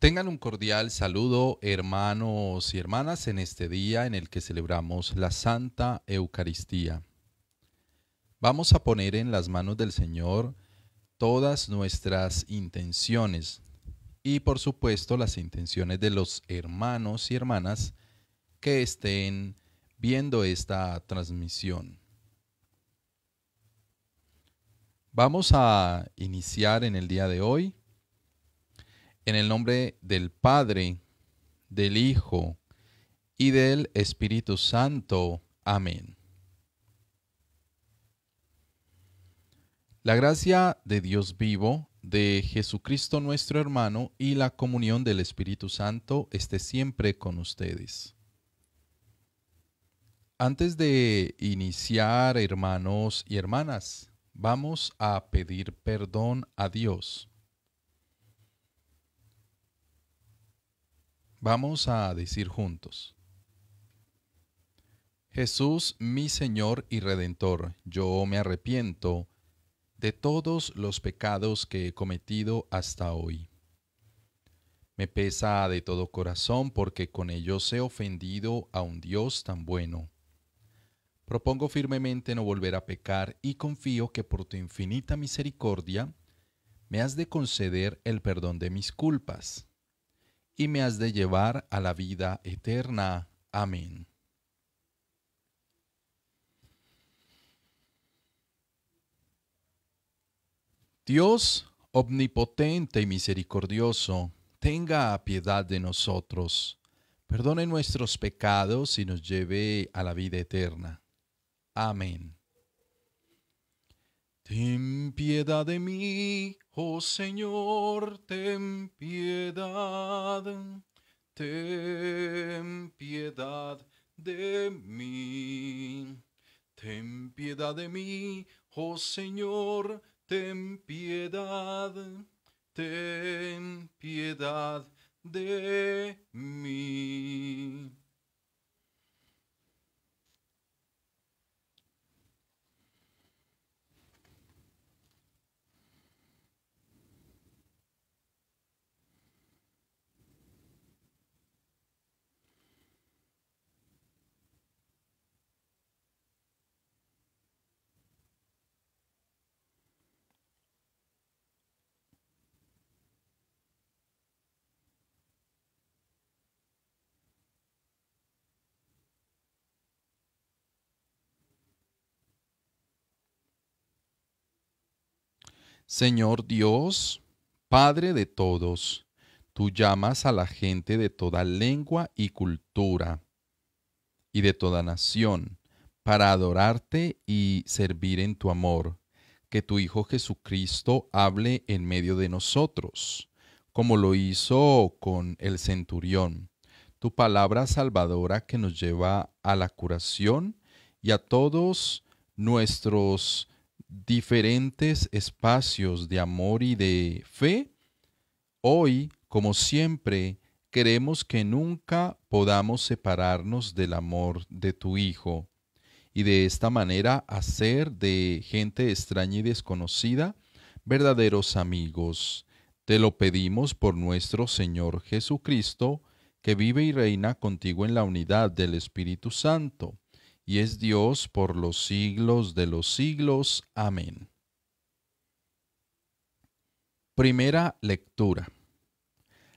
Tengan un cordial saludo, hermanos y hermanas, en este día en el que celebramos la Santa Eucaristía. Vamos a poner en las manos del Señor todas nuestras intenciones y por supuesto las intenciones de los hermanos y hermanas que estén viendo esta transmisión. Vamos a iniciar en el día de hoy en el nombre del Padre, del Hijo y del Espíritu Santo. Amén. La gracia de Dios vivo, de Jesucristo nuestro hermano y la comunión del Espíritu Santo esté siempre con ustedes. Antes de iniciar, hermanos y hermanas, vamos a pedir perdón a Dios Vamos a decir juntos. Jesús, mi Señor y Redentor, yo me arrepiento de todos los pecados que he cometido hasta hoy. Me pesa de todo corazón porque con ellos he ofendido a un Dios tan bueno. Propongo firmemente no volver a pecar y confío que por tu infinita misericordia me has de conceder el perdón de mis culpas y me has de llevar a la vida eterna. Amén. Dios omnipotente y misericordioso, tenga piedad de nosotros, perdone nuestros pecados y nos lleve a la vida eterna. Amén. Ten piedad de mí, oh Señor, ten piedad, ten piedad de mí. Ten piedad de mí, oh Señor, ten piedad, ten piedad de mí. Señor Dios, Padre de todos, tú llamas a la gente de toda lengua y cultura y de toda nación para adorarte y servir en tu amor. Que tu Hijo Jesucristo hable en medio de nosotros, como lo hizo con el centurión. Tu palabra salvadora que nos lleva a la curación y a todos nuestros diferentes espacios de amor y de fe, hoy, como siempre, queremos que nunca podamos separarnos del amor de tu Hijo y de esta manera hacer de gente extraña y desconocida verdaderos amigos. Te lo pedimos por nuestro Señor Jesucristo, que vive y reina contigo en la unidad del Espíritu Santo y es Dios por los siglos de los siglos. Amén. Primera lectura.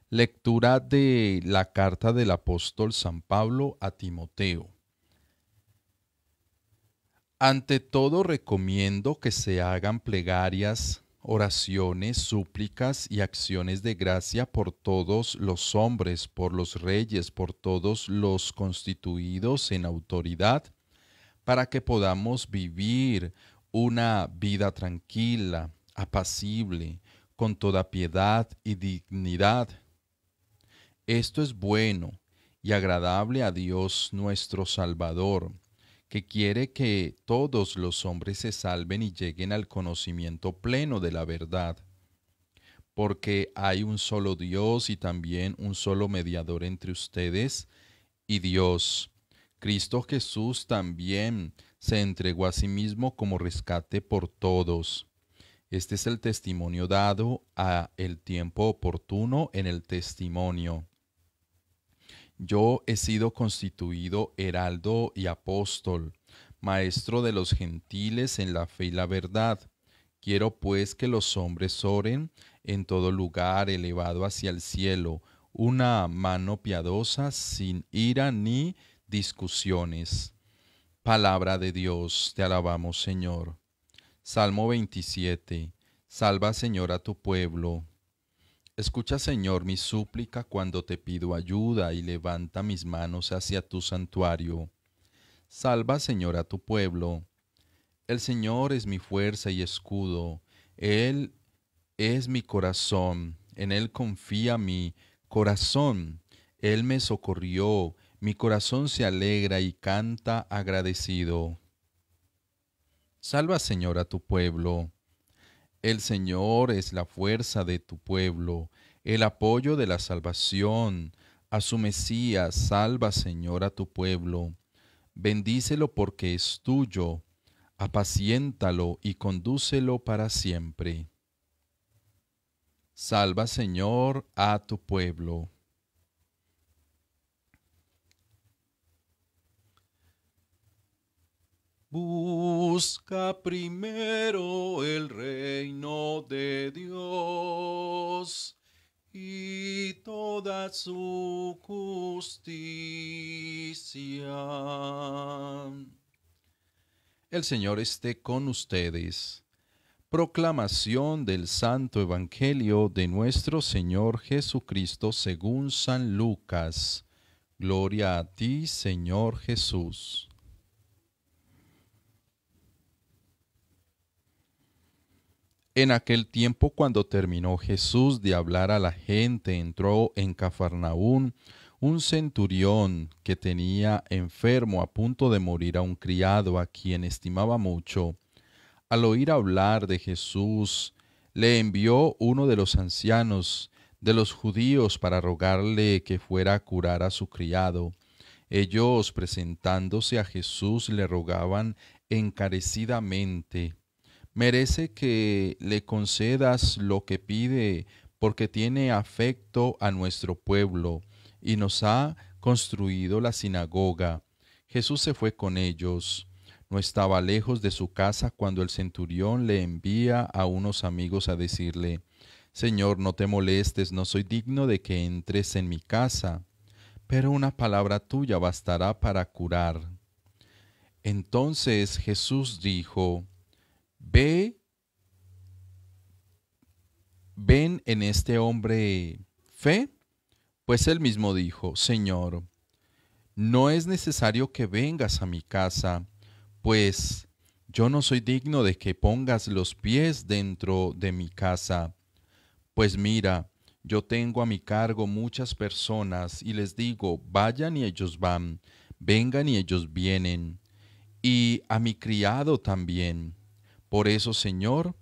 Lectura de la carta del apóstol San Pablo a Timoteo. Ante todo recomiendo que se hagan plegarias, oraciones, súplicas y acciones de gracia por todos los hombres, por los reyes, por todos los constituidos en autoridad, para que podamos vivir una vida tranquila, apacible, con toda piedad y dignidad. Esto es bueno y agradable a Dios nuestro Salvador, que quiere que todos los hombres se salven y lleguen al conocimiento pleno de la verdad. Porque hay un solo Dios y también un solo mediador entre ustedes y Dios, Cristo Jesús también se entregó a sí mismo como rescate por todos. Este es el testimonio dado a el tiempo oportuno en el testimonio. Yo he sido constituido heraldo y apóstol, maestro de los gentiles en la fe y la verdad. Quiero pues que los hombres oren en todo lugar elevado hacia el cielo, una mano piadosa sin ira ni discusiones. Palabra de Dios, te alabamos Señor. Salmo 27. Salva Señor a tu pueblo. Escucha Señor mi súplica cuando te pido ayuda y levanta mis manos hacia tu santuario. Salva Señor a tu pueblo. El Señor es mi fuerza y escudo. Él es mi corazón. En Él confía mi corazón. Él me socorrió mi corazón se alegra y canta agradecido. Salva, Señor, a tu pueblo. El Señor es la fuerza de tu pueblo, el apoyo de la salvación. A su Mesías, salva, Señor, a tu pueblo. Bendícelo porque es tuyo. Apaciéntalo y condúcelo para siempre. Salva, Señor, a tu pueblo. Busca primero el reino de Dios y toda su justicia. El Señor esté con ustedes. Proclamación del Santo Evangelio de nuestro Señor Jesucristo según San Lucas. Gloria a ti, Señor Jesús. En aquel tiempo, cuando terminó Jesús de hablar a la gente, entró en Cafarnaún un centurión que tenía enfermo a punto de morir a un criado a quien estimaba mucho. Al oír hablar de Jesús, le envió uno de los ancianos de los judíos para rogarle que fuera a curar a su criado. Ellos, presentándose a Jesús, le rogaban encarecidamente merece que le concedas lo que pide, porque tiene afecto a nuestro pueblo y nos ha construido la sinagoga. Jesús se fue con ellos. No estaba lejos de su casa cuando el centurión le envía a unos amigos a decirle, Señor, no te molestes, no soy digno de que entres en mi casa, pero una palabra tuya bastará para curar. Entonces Jesús dijo, ve, ven en este hombre fe, pues él mismo dijo, Señor, no es necesario que vengas a mi casa, pues yo no soy digno de que pongas los pies dentro de mi casa, pues mira, yo tengo a mi cargo muchas personas y les digo, vayan y ellos van, vengan y ellos vienen, y a mi criado también, por eso, Señor,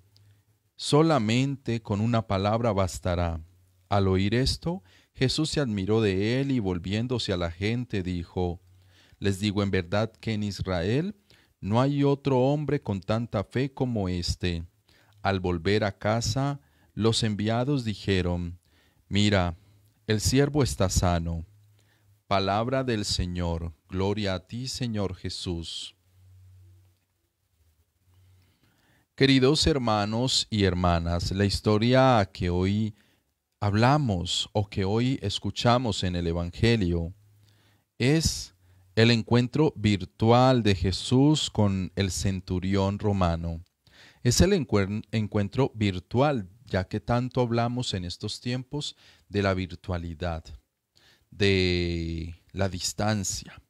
solamente con una palabra bastará. Al oír esto, Jesús se admiró de él y volviéndose a la gente dijo, Les digo en verdad que en Israel no hay otro hombre con tanta fe como éste. Al volver a casa, los enviados dijeron, Mira, el siervo está sano. Palabra del Señor. Gloria a ti, Señor Jesús. Queridos hermanos y hermanas, la historia que hoy hablamos o que hoy escuchamos en el Evangelio es el encuentro virtual de Jesús con el centurión romano. Es el encuentro virtual, ya que tanto hablamos en estos tiempos de la virtualidad, de la distancia.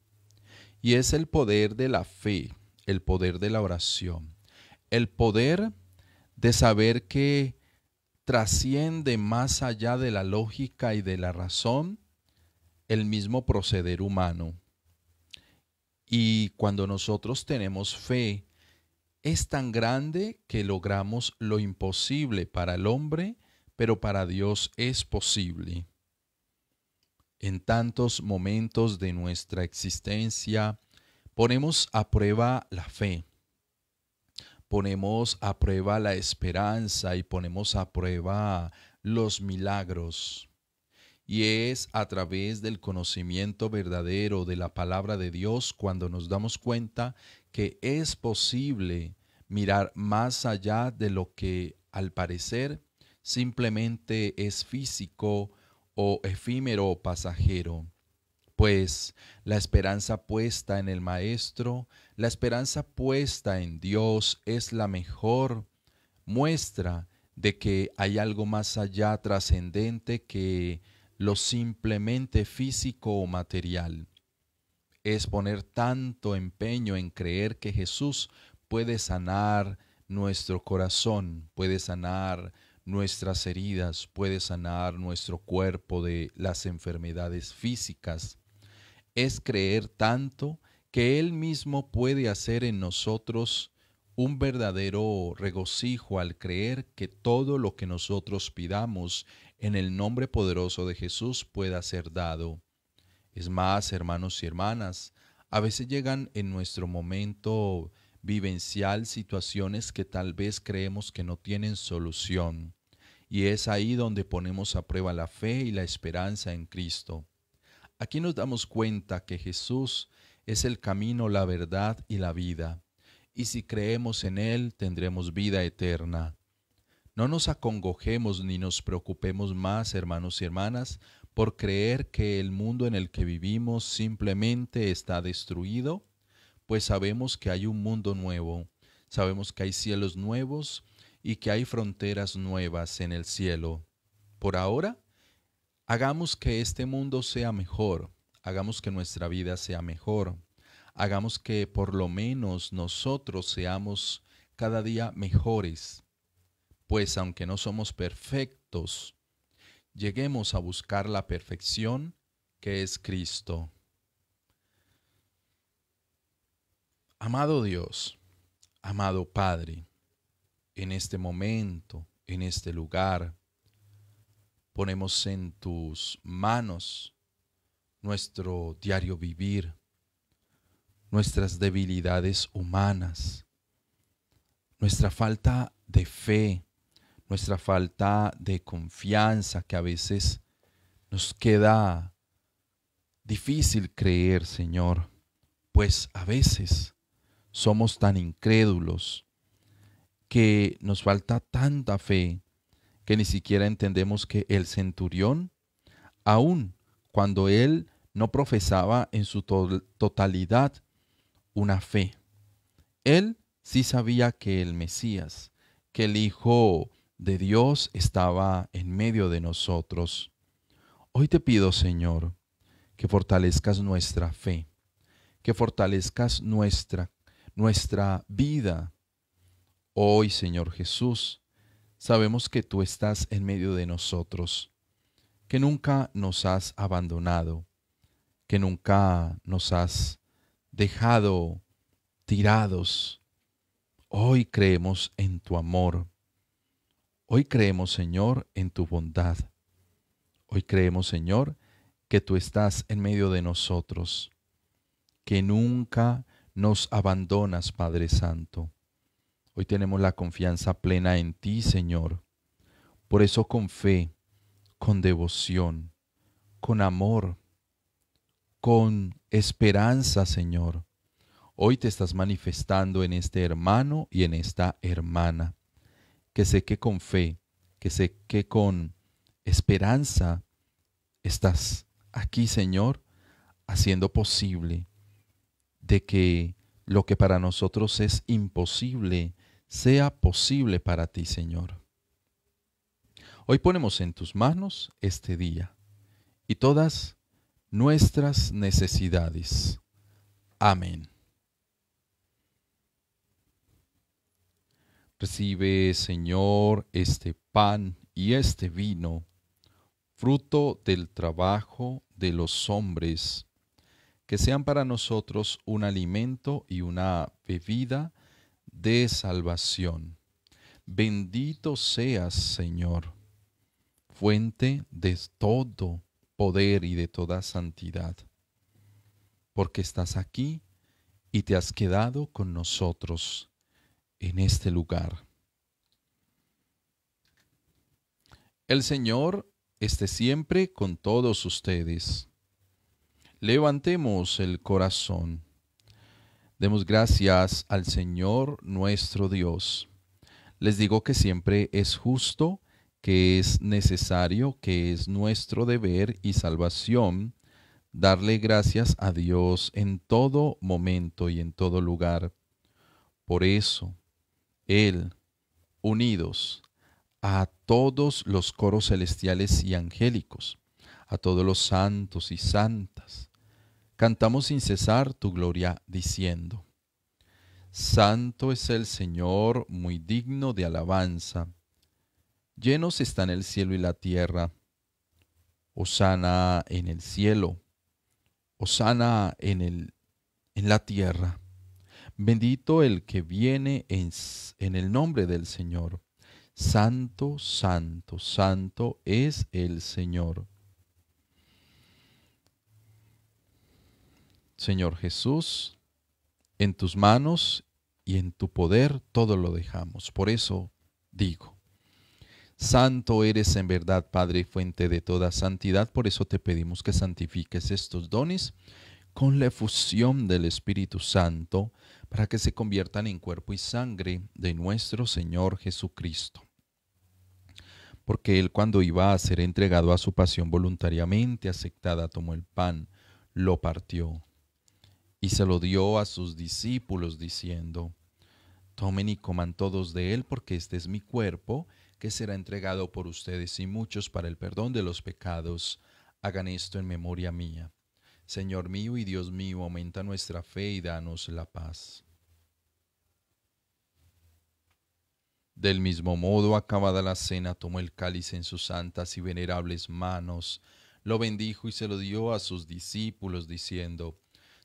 Y es el poder de la fe, el poder de la oración el poder de saber que trasciende más allá de la lógica y de la razón el mismo proceder humano. Y cuando nosotros tenemos fe, es tan grande que logramos lo imposible para el hombre, pero para Dios es posible. En tantos momentos de nuestra existencia ponemos a prueba la fe ponemos a prueba la esperanza y ponemos a prueba los milagros. Y es a través del conocimiento verdadero de la palabra de Dios cuando nos damos cuenta que es posible mirar más allá de lo que al parecer simplemente es físico o efímero pasajero pues, la esperanza puesta en el Maestro, la esperanza puesta en Dios es la mejor muestra de que hay algo más allá trascendente que lo simplemente físico o material. Es poner tanto empeño en creer que Jesús puede sanar nuestro corazón, puede sanar nuestras heridas, puede sanar nuestro cuerpo de las enfermedades físicas, es creer tanto que Él mismo puede hacer en nosotros un verdadero regocijo al creer que todo lo que nosotros pidamos en el nombre poderoso de Jesús pueda ser dado. Es más, hermanos y hermanas, a veces llegan en nuestro momento vivencial situaciones que tal vez creemos que no tienen solución. Y es ahí donde ponemos a prueba la fe y la esperanza en Cristo. Aquí nos damos cuenta que Jesús es el camino, la verdad y la vida, y si creemos en Él tendremos vida eterna. No nos acongojemos ni nos preocupemos más, hermanos y hermanas, por creer que el mundo en el que vivimos simplemente está destruido, pues sabemos que hay un mundo nuevo, sabemos que hay cielos nuevos y que hay fronteras nuevas en el cielo. Por ahora, Hagamos que este mundo sea mejor, hagamos que nuestra vida sea mejor, hagamos que por lo menos nosotros seamos cada día mejores, pues aunque no somos perfectos, lleguemos a buscar la perfección que es Cristo. Amado Dios, amado Padre, en este momento, en este lugar, Ponemos en tus manos nuestro diario vivir, nuestras debilidades humanas, nuestra falta de fe, nuestra falta de confianza que a veces nos queda difícil creer, Señor, pues a veces somos tan incrédulos que nos falta tanta fe que ni siquiera entendemos que el centurión, aun cuando él no profesaba en su totalidad una fe, él sí sabía que el Mesías, que el Hijo de Dios estaba en medio de nosotros. Hoy te pido, Señor, que fortalezcas nuestra fe, que fortalezcas nuestra, nuestra vida. Hoy, Señor Jesús, Sabemos que tú estás en medio de nosotros, que nunca nos has abandonado, que nunca nos has dejado tirados. Hoy creemos en tu amor. Hoy creemos, Señor, en tu bondad. Hoy creemos, Señor, que tú estás en medio de nosotros, que nunca nos abandonas, Padre Santo. Hoy tenemos la confianza plena en ti, Señor. Por eso con fe, con devoción, con amor, con esperanza, Señor, hoy te estás manifestando en este hermano y en esta hermana. Que sé que con fe, que sé que con esperanza estás aquí, Señor, haciendo posible de que lo que para nosotros es imposible, sea posible para ti, Señor. Hoy ponemos en tus manos este día y todas nuestras necesidades. Amén. Recibe, Señor, este pan y este vino, fruto del trabajo de los hombres, que sean para nosotros un alimento y una bebida de salvación. Bendito seas, Señor, fuente de todo poder y de toda santidad, porque estás aquí y te has quedado con nosotros en este lugar. El Señor esté siempre con todos ustedes. Levantemos el corazón. Demos gracias al Señor nuestro Dios. Les digo que siempre es justo, que es necesario, que es nuestro deber y salvación darle gracias a Dios en todo momento y en todo lugar. Por eso, Él, unidos a todos los coros celestiales y angélicos, a todos los santos y santas, Cantamos sin cesar tu gloria diciendo, Santo es el Señor, muy digno de alabanza. Llenos están el cielo y la tierra. Osana en el cielo. Osana en, el, en la tierra. Bendito el que viene en, en el nombre del Señor. Santo, santo, santo es el Señor. Señor Jesús, en tus manos y en tu poder todo lo dejamos. Por eso digo, Santo eres en verdad, Padre, fuente de toda santidad. Por eso te pedimos que santifiques estos dones con la efusión del Espíritu Santo, para que se conviertan en cuerpo y sangre de nuestro Señor Jesucristo. Porque Él cuando iba a ser entregado a su pasión voluntariamente aceptada, tomó el pan, lo partió y se lo dio a sus discípulos diciendo, tomen y coman todos de él porque este es mi cuerpo que será entregado por ustedes y muchos para el perdón de los pecados. Hagan esto en memoria mía. Señor mío y Dios mío, aumenta nuestra fe y danos la paz. Del mismo modo, acabada la cena, tomó el cáliz en sus santas y venerables manos, lo bendijo y se lo dio a sus discípulos, diciendo,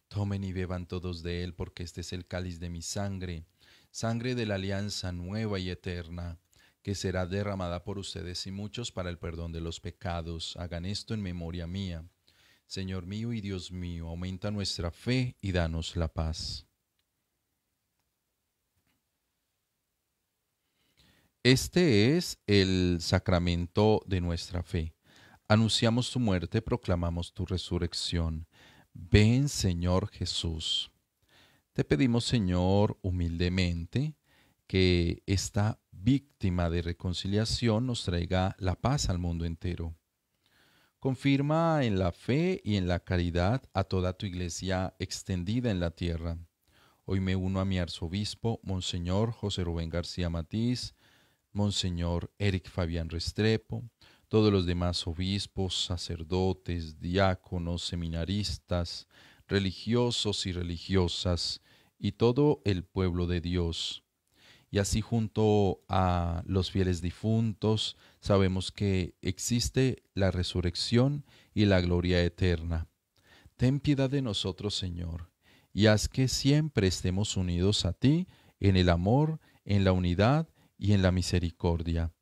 Tomen y beban todos de él, porque este es el cáliz de mi sangre, sangre de la alianza nueva y eterna, que será derramada por ustedes y muchos para el perdón de los pecados. Hagan esto en memoria mía. Señor mío y Dios mío, aumenta nuestra fe y danos la paz. Este es el sacramento de nuestra fe. Anunciamos tu muerte, proclamamos tu resurrección. Ven Señor Jesús. Te pedimos Señor humildemente que esta víctima de reconciliación nos traiga la paz al mundo entero. Confirma en la fe y en la caridad a toda tu iglesia extendida en la tierra. Hoy me uno a mi arzobispo, Monseñor José Rubén García Matiz, Monseñor Eric Fabián Restrepo, todos los demás obispos, sacerdotes, diáconos, seminaristas, religiosos y religiosas, y todo el pueblo de Dios. Y así junto a los fieles difuntos sabemos que existe la resurrección y la gloria eterna. Ten piedad de nosotros, Señor, y haz que siempre estemos unidos a ti en el amor, en la unidad y en la misericordia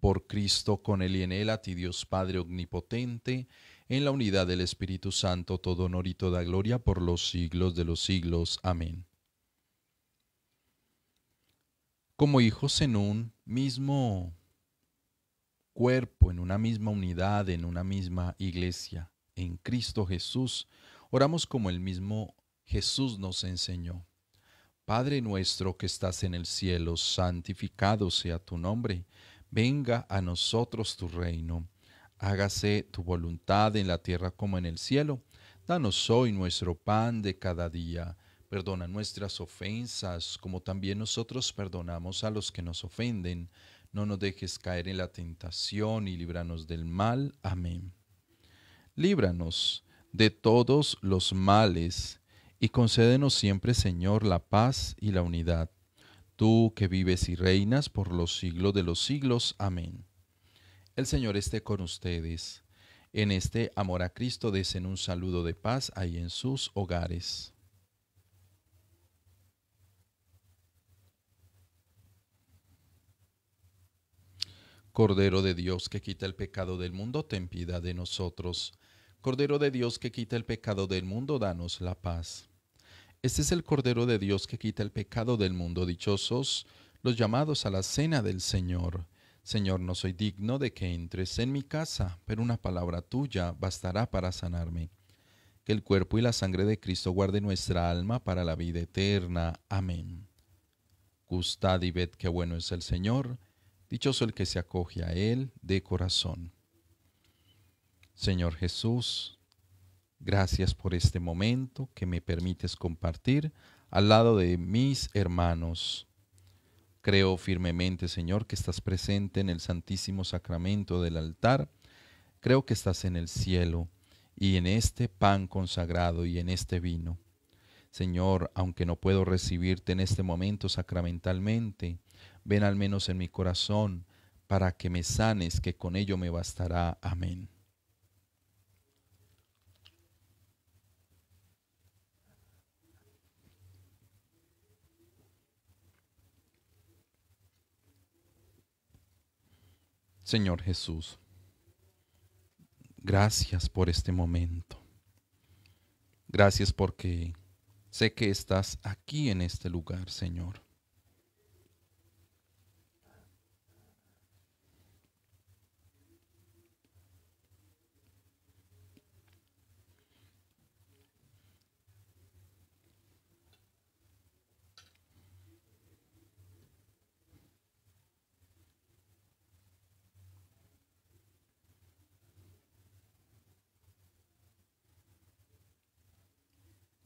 Por Cristo, con Él y en Él, a ti Dios Padre Omnipotente, en la unidad del Espíritu Santo, todo honor y toda gloria por los siglos de los siglos. Amén. Como hijos en un mismo cuerpo, en una misma unidad, en una misma iglesia, en Cristo Jesús, oramos como el mismo Jesús nos enseñó. Padre nuestro que estás en el cielo, santificado sea tu nombre venga a nosotros tu reino, hágase tu voluntad en la tierra como en el cielo. Danos hoy nuestro pan de cada día. Perdona nuestras ofensas, como también nosotros perdonamos a los que nos ofenden. No nos dejes caer en la tentación y líbranos del mal. Amén. Líbranos de todos los males y concédenos siempre, Señor, la paz y la unidad tú que vives y reinas por los siglos de los siglos. Amén. El Señor esté con ustedes. En este amor a Cristo desen un saludo de paz ahí en sus hogares. Cordero de Dios que quita el pecado del mundo, ten piedad de nosotros. Cordero de Dios que quita el pecado del mundo, danos la paz. Este es el Cordero de Dios que quita el pecado del mundo. Dichosos los llamados a la cena del Señor. Señor, no soy digno de que entres en mi casa, pero una palabra tuya bastará para sanarme. Que el cuerpo y la sangre de Cristo guarde nuestra alma para la vida eterna. Amén. Gustad y ved qué bueno es el Señor. Dichoso el que se acoge a Él de corazón. Señor Jesús, Gracias por este momento que me permites compartir al lado de mis hermanos. Creo firmemente, Señor, que estás presente en el Santísimo Sacramento del altar. Creo que estás en el cielo y en este pan consagrado y en este vino. Señor, aunque no puedo recibirte en este momento sacramentalmente, ven al menos en mi corazón para que me sanes, que con ello me bastará. Amén. Señor Jesús, gracias por este momento. Gracias porque sé que estás aquí en este lugar, Señor.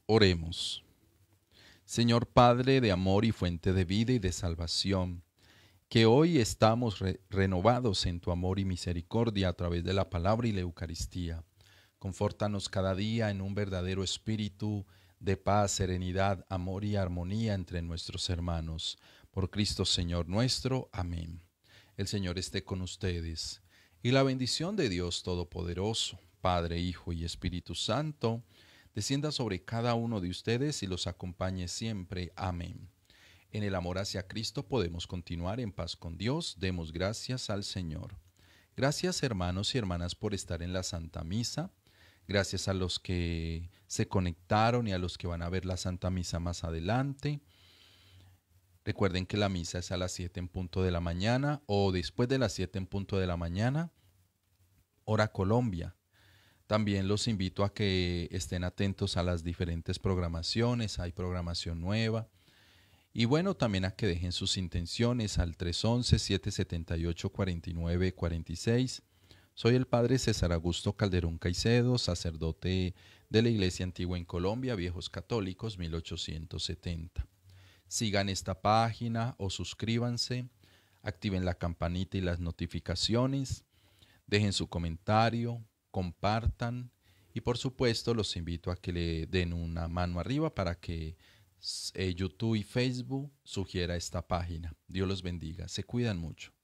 Oremos. Señor Padre de amor y fuente de vida y de salvación, que hoy estamos renovados en tu amor y misericordia a través de la palabra y la Eucaristía. Confórtanos cada día en un verdadero espíritu de paz, serenidad, amor y armonía entre nuestros hermanos. Por Cristo Señor nuestro. Amén. El Señor esté con ustedes. Y la bendición de Dios Todopoderoso, Padre, Hijo y Espíritu Santo, descienda sobre cada uno de ustedes y los acompañe siempre. Amén. En el amor hacia Cristo podemos continuar en paz con Dios. Demos gracias al Señor. Gracias hermanos y hermanas por estar en la Santa Misa. Gracias a los que se conectaron y a los que van a ver la Santa Misa más adelante. Recuerden que la misa es a las 7 en punto de la mañana o después de las 7 en punto de la mañana. Hora Colombia. También los invito a que estén atentos a las diferentes programaciones, hay programación nueva. Y bueno, también a que dejen sus intenciones al 311-778-4946. Soy el padre César Augusto Calderón Caicedo, sacerdote de la Iglesia Antigua en Colombia, Viejos Católicos 1870. Sigan esta página o suscríbanse, activen la campanita y las notificaciones, dejen su comentario, compartan y por supuesto los invito a que le den una mano arriba para que eh, YouTube y Facebook sugiera esta página. Dios los bendiga. Se cuidan mucho.